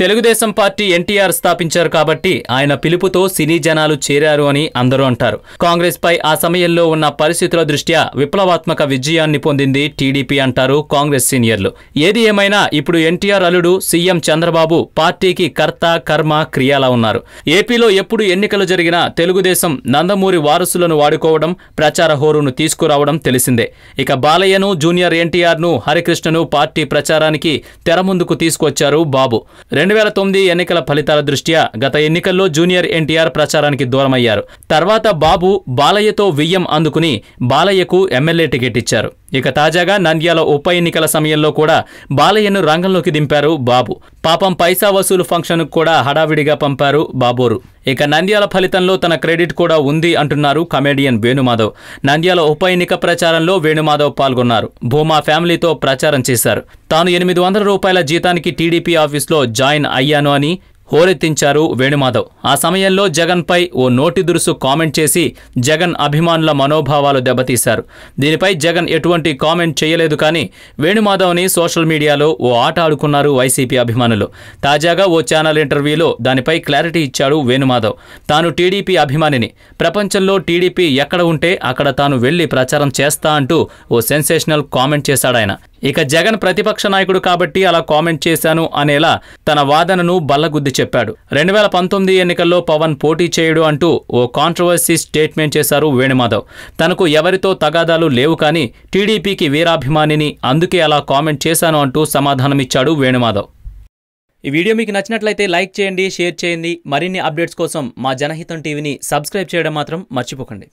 Telugu Desam party NTR స్థాపించారు కాబట్టి ఆయన పిలుపుతో సినీ జనాలు చేరారు అని అందరూ అంటారు కాంగ్రెస్ పై ఆ సమయంలో ఉన్న పరిస్థితుల దృష్ట్యా విప్లవాత్మక విజయాన్ని పొందింది టీడీపీ అంటారు కాంగ్రెస్ సీనియర్లు ఏది ఏమైనా ఇప్పుడు ఎన్టీఆర్ అల్లుడు సీఎం చంద్రబాబు పార్టీకి కర్త కర్మ క్రియలా ఉన్నారు ఏపీలో ఎప్పుడు ఎన్నికలు జరిగినా తెలుగుదేశం నందమూరి వారసులను వాడుకోవడం ప్రచార హోరును తీసుకురావడం తెలిసిందే ఇక బాలయ్యను జూనియర్ ఎన్టీఆర్ను హరికృష్ణను పార్టీ ప్రచారానికి తెర ముందుకు తీసుకొచ్చారు బాబు రెండు వేల తొమ్మిది ఎన్నికల ఫలితాల దృష్ట్యా గత ఎన్నికల్లో జూనియర్ ఎన్టీఆర్ ప్రచారానికి దూరమయ్యారు తర్వాత బాబు బాలయ్యతో వియ్యం అందుకుని బాలయ్యకు ఎమ్మెల్యే టికెట్ ఇచ్చారు ఇక తాజాగా నంద్యాల ఉప ఎన్నికల సమయంలో కూడా బాలయ్యను రంగంలోకి దింపారు బాబు పాపం పైసా వసూలు ఫంక్షన్కు కూడా హడావిడిగా పంపారు బాబోరు ఇక నంద్యాల ఫలితంలో తన క్రెడిట్ కూడా ఉంది అంటున్నారు కమెడియన్ వేణుమాధవ్ నంద్యాల ఉప ఎన్నిక ప్రచారంలో వేణుమాధవ్ పాల్గొన్నారు భూమా ఫ్యామిలీతో ప్రచారం చేశారు తాను ఎనిమిది వందల రూపాయల జీతానికి టీడీపీ ఆఫీస్లో జాయిన్ అయ్యాను అని హోరెత్తించారు వేణుమాధవ్ ఆ సమయంలో జగన్పై ఓ నోటి దురుసు కామెంట్ చేసి జగన్ అభిమానుల మనోభావాలు దెబ్బతీశారు దీనిపై జగన్ ఎటువంటి కామెంట్ చేయలేదు కానీ వేణుమాధవ్ని సోషల్ మీడియాలో ఓ ఆట ఆడుకున్నారు వైసీపీ అభిమానులు తాజాగా ఓ ఛానల్ ఇంటర్వ్యూలో దానిపై క్లారిటీ ఇచ్చాడు వేణుమాధవ్ తాను టీడీపీ అభిమానిని ప్రపంచంలో టీడీపీ ఎక్కడ ఉంటే అక్కడ తాను వెళ్లి ప్రచారం చేస్తా అంటూ ఓ సెన్సేషనల్ కామెంట్ చేశాడాయన ఇక జగన్ ప్రతిపక్ష నాయకుడు కాబట్టి అలా కామెంట్ చేశాను అనేలా తన వాదనను బల్లగుద్ది చెప్పాడు రెండు వేల పంతొమ్మిది ఎన్నికల్లో పవన్ పోటీ చేయడు అంటూ ఓ కాంట్రవర్సీ స్టేట్మెంట్ చేశారు వేణుమాధవ్ తనకు ఎవరితో తగాదాలు లేవు కానీ టీడీపీకి వీరాభిమానిని అందుకే అలా కామెంట్ చేశాను అంటూ సమాధానమిచ్చాడు వేణుమాధవ్ ఈ వీడియో మీకు నచ్చినట్లయితే లైక్ చేయండి షేర్ చేయండి మరిన్ని అప్డేట్స్ కోసం మా జనహితం టీవీని సబ్స్క్రైబ్ చేయడం మాత్రం మర్చిపోకండి